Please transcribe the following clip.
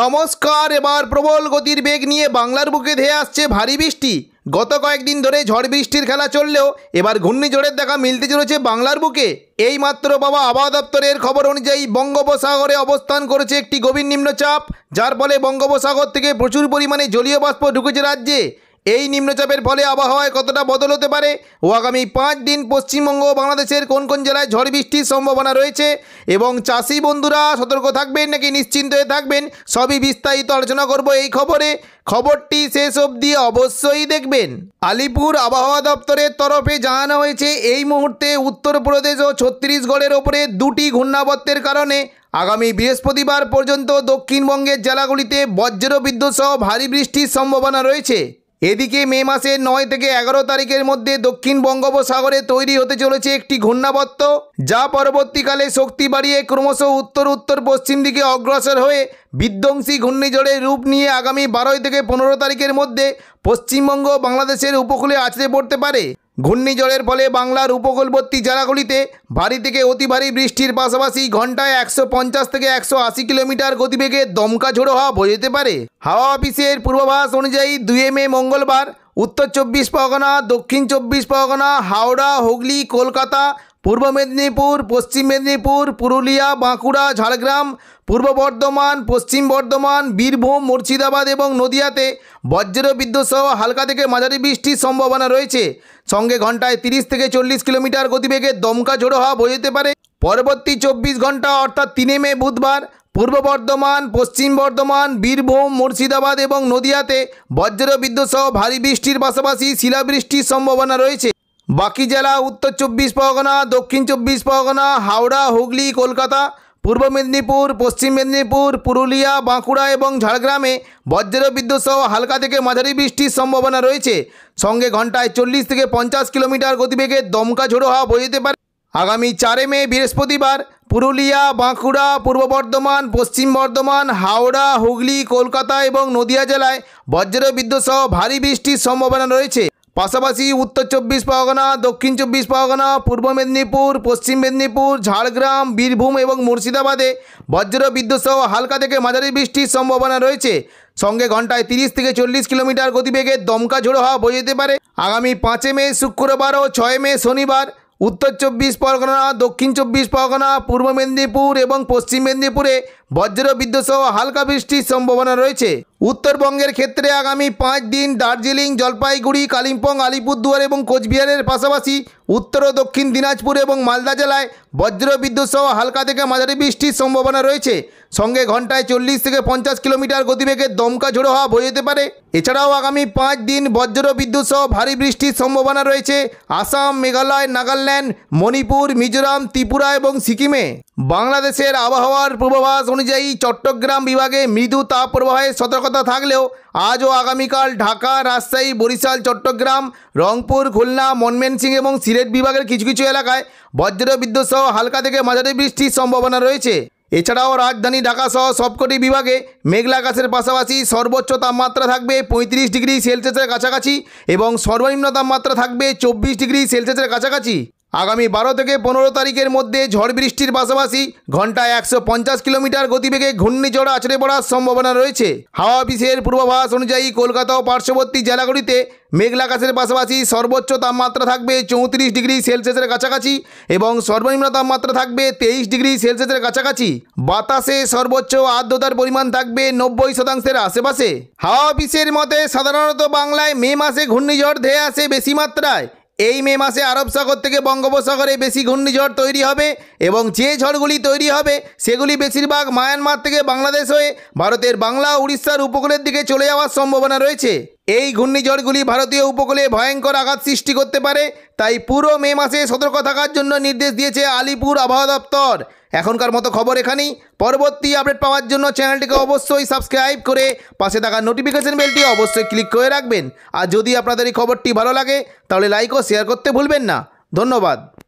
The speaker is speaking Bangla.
নমস্কার এবার প্রবল গতির বেগ নিয়ে বাংলার বুকে ধেয়ে আসছে ভারী বৃষ্টি গত কয়েকদিন ধরে ঝড় বৃষ্টির খেলা চললেও এবার ঘূর্ণিঝড়ের দেখা মিলতে চলেছে বাংলার বুকে এই মাত্র বাবা আবহাওয়া দপ্তরের খবর অনুযায়ী বঙ্গোপসাগরে অবস্থান করেছে একটি গভীর নিম্নচাপ যার ফলে বঙ্গোপসাগর থেকে প্রচুর পরিমাণে জলীয় বাষ্প ঢুকেছে রাজ্যে এই নিম্নচাপের ফলে আবহাওয়ায় কতটা বদল হতে পারে ও আগামী পাঁচ দিন পশ্চিমবঙ্গ বাংলাদেশের কোন কোন জেলায় ঝড় বৃষ্টির সম্ভাবনা রয়েছে এবং চাষি বন্ধুরা সতর্ক থাকবেন নাকি নিশ্চিন্ত হয়ে থাকবেন সবই বিস্তারিত আলোচনা করব এই খবরে খবরটি শেষ অবধি অবশ্যই দেখবেন আলিপুর আবহাওয়া দপ্তরের তরফে জানানো হয়েছে এই মুহূর্তে উত্তরপ্রদেশ ও ছত্তিশগড়ের ওপরে দুটি ঘূর্ণাবত্তের কারণে আগামী বৃহস্পতিবার পর্যন্ত দক্ষিণবঙ্গের জেলাগুলিতে বজ্র বিদ্যুৎ সহ ভারী বৃষ্টির সম্ভাবনা রয়েছে এদিকে মে মাসের নয় থেকে এগারো তারিখের মধ্যে দক্ষিণ বঙ্গোপসাগরে তৈরি হতে চলেছে একটি ঘূর্ণাবত্ত যা পরবর্তীকালে শক্তি বাড়িয়ে ক্রমশ উত্তর উত্তর পশ্চিম দিকে অগ্রসর হয়ে বিধ্বংসী ঘূর্ণিঝড়ের রূপ নিয়ে আগামী বারোই থেকে পনেরো তারিখের মধ্যে পশ্চিমবঙ্গ বাংলাদেশের উপকূলে আছড়ে পড়তে পারে ঘূর্ণিঝড়ের ফলে বাংলার উপকূলবর্তী জেলাগুলিতে ভারী থেকে অতি ভারী বৃষ্টির পাশাপাশি ঘন্টায় একশো পঞ্চাশ থেকে একশো আশি কিলোমিটার গতিবেগে দমকা ঝোড়ো হওয়া বোঝাতে পারে হাওয়া অফিসের পূর্বাভাস অনুযায়ী দুয়ে মে মঙ্গলবার উত্তর চব্বিশ পরগনা দক্ষিণ চব্বিশ পরগনা হাওড়া হুগলি কলকাতা পূর্ব মেদিনীপুর পশ্চিম মেদিনীপুর পুরুলিয়া বাঁকুড়া ঝাড়গ্রাম পূর্ব বর্ধমান পশ্চিম বর্ধমান বীরভূম মুর্শিদাবাদ এবং নদিয়াতে বজ্র সহ হালকা থেকে মাঝারি বৃষ্টির সম্ভাবনা রয়েছে সঙ্গে ঘন্টায় তিরিশ থেকে চল্লিশ কিলোমিটার গতিবেগে দমকা ঝোড়ো হওয়া বোঝাতে পারে পরবর্তী চব্বিশ ঘন্টা অর্থাৎ তিনে মে বুধবার পূর্ব বর্ধমান পশ্চিম বর্ধমান বীরভূম মুর্শিদাবাদ এবং নদিয়াতে বজ্র সহ ভারী বৃষ্টির পাশাপাশি শিলাবৃষ্টির সম্ভাবনা রয়েছে বাকি জেলা উত্তর চব্বিশ পরগনা দক্ষিণ চব্বিশ পরগনা হাওড়া হুগলি কলকাতা পূর্ব মেদিনীপুর পশ্চিম মেদিনীপুর পুরুলিয়া বাঁকুড়া এবং ঝাড়গ্রামে বজ্র বিদ্যুৎ সহ হালকা থেকে মাঝারি বৃষ্টির সম্ভাবনা রয়েছে সঙ্গে ঘন্টায় চল্লিশ থেকে পঞ্চাশ কিলোমিটার গতিবেগে দমকা ঝোড়ো হওয়া বয়ে পারে আগামী চারে মে বৃহস্পতিবার পুরুলিয়া বাঁকুড়া পূর্ব বর্ধমান পশ্চিম বর্ধমান হাওড়া হুগলি কলকাতা এবং নদিয়া জেলায় বজ্র বিদ্যুৎ সহ ভারী বৃষ্টির সম্ভাবনা রয়েছে পাশাপাশি উত্তর চব্বিশ পরগনা দক্ষিণ চব্বিশ পরগনা পূর্ব মেদিনীপুর পশ্চিম মেদিনীপুর ঝাড়গ্রাম বীরভূম এবং মুর্শিদাবাদে বজ্র বিদ্যুৎসহ হালকা থেকে মাঝারি বৃষ্টির সম্ভাবনা রয়েছে সঙ্গে ঘন্টায় তিরিশ থেকে চল্লিশ কিলোমিটার গতিবেগে দমকা ঝোড়ো হওয়া যেতে পারে আগামী পাঁচে মে শুক্রবার ও ছয় মে শনিবার উত্তর চব্বিশ পরগনা দক্ষিণ চব্বিশ পরগনা পূর্ব মেদিনীপুর এবং পশ্চিম মেদিনীপুরে বজ্র বিদ্যুৎসহ হালকা বৃষ্টির সম্ভাবনা রয়েছে উত্তরবঙ্গের ক্ষেত্রে আগামী পাঁচ দিন দার্জিলিং জলপাইগুড়ি কালিম্পং আলিপুরদুয়ার এবং কোচবিহারের পাশাপাশি উত্তর ও দক্ষিণ দিনাজপুর এবং মালদা জেলায় বজ্র সহ হালকা থেকে মাঝারি বৃষ্টির সম্ভাবনা রয়েছে সঙ্গে ঘন্টায় চল্লিশ থেকে পঞ্চাশ কিলোমিটার গতিবেগে দমকা ঝোড়ো হওয়া বয়ে যেতে পারে এছাড়াও আগামী পাঁচ দিন বজ্র সহ ভারী বৃষ্টির সম্ভাবনা রয়েছে আসাম মেঘালয় নাগাল্যান্ড মণিপুর মিজোরাম ত্রিপুরা এবং সিকিমে বাংলাদেশের আবহাওয়ার পূর্বাভাস অনুযায়ী চট্টগ্রাম বিভাগে মৃদু প্রবাহে সতর্কতা থাকলেও আজ ও আগামীকাল ঢাকা রাজশাহী বরিশাল চট্টগ্রাম রংপুর খুলনা মনমেনসিং এবং সিলেট বিভাগের কিছু কিছু এলাকায় বজ্রবিদ্যুৎ সহ হালকা থেকে মাঝারি বৃষ্টির সম্ভাবনা রয়েছে এছাড়াও রাজধানী ঢাকাসহ সবকটি বিভাগে মেঘলা আকাশের পাশাপাশি সর্বোচ্চ তাপমাত্রা থাকবে পঁয়ত্রিশ ডিগ্রি সেলসিয়াসের কাছাকাছি এবং সর্বনিম্ন তাপমাত্রা থাকবে চব্বিশ ডিগ্রি সেলসিয়াসের কাছাকাছি আগামী বারো থেকে পনেরো তারিখের মধ্যে ঝড় বৃষ্টির পাশাপাশি ঘন্টায় একশো পঞ্চাশ কিলোমিটার গতিবেগে ঘূর্ণিঝড় আছড়ে পড়ার সম্ভাবনা রয়েছে হাওয়া অফিসের পূর্বাভাস অনুযায়ী কলকাতা ও পার্শ্ববর্তী জেলাগুলিতে মেঘলা পাশাপাশি সর্বোচ্চ তাপমাত্রা থাকবে চৌত্রিশ ডিগ্রি সেলসিয়াসের কাছাকাছি এবং সর্বনিম্ন তাপমাত্রা থাকবে তেইশ ডিগ্রি সেলসিয়াসের কাছাকাছি বাতাসে সর্বোচ্চ আর্দ্রতার পরিমাণ থাকবে নব্বই শতাংশের আশেপাশে হাওয়া অফিসের মতে সাধারণত বাংলায় মে মাসে ঘূর্ণিঝড় ধেয়ে আসে বেশি মাত্রায় এই মে মাসে আরব সাগর থেকে বঙ্গোপসাগরে বেশি ঘূর্ণিঝড় তৈরি হবে এবং যে ঝড়গুলি তৈরি হবে সেগুলি বেশিরভাগ মায়ানমার থেকে বাংলাদেশ হয়ে ভারতের বাংলা উড়িষ্যার উপকূলের দিকে চলে যাওয়ার সম্ভাবনা রয়েছে এই ঘূর্ণিঝড়গুলি ভারতীয় উপকূলে ভয়ঙ্কর আঘাত সৃষ্টি করতে পারে তাই পুরো মে মাসে সতর্ক থাকার জন্য নির্দেশ দিয়েছে আলিপুর আবহাওয়া দপ্তর এখনকার মতো খবর এখানেই পরবর্তী আপডেট পাওয়ার জন্য চ্যানেলটিকে অবশ্যই সাবস্ক্রাইব করে পাশে থাকা নোটিফিকেশন বেলটি অবশ্যই ক্লিক করে রাখবেন আর যদি আপনাদের এই খবরটি ভালো লাগে তাহলে লাইক ও শেয়ার করতে ভুলবেন না ধন্যবাদ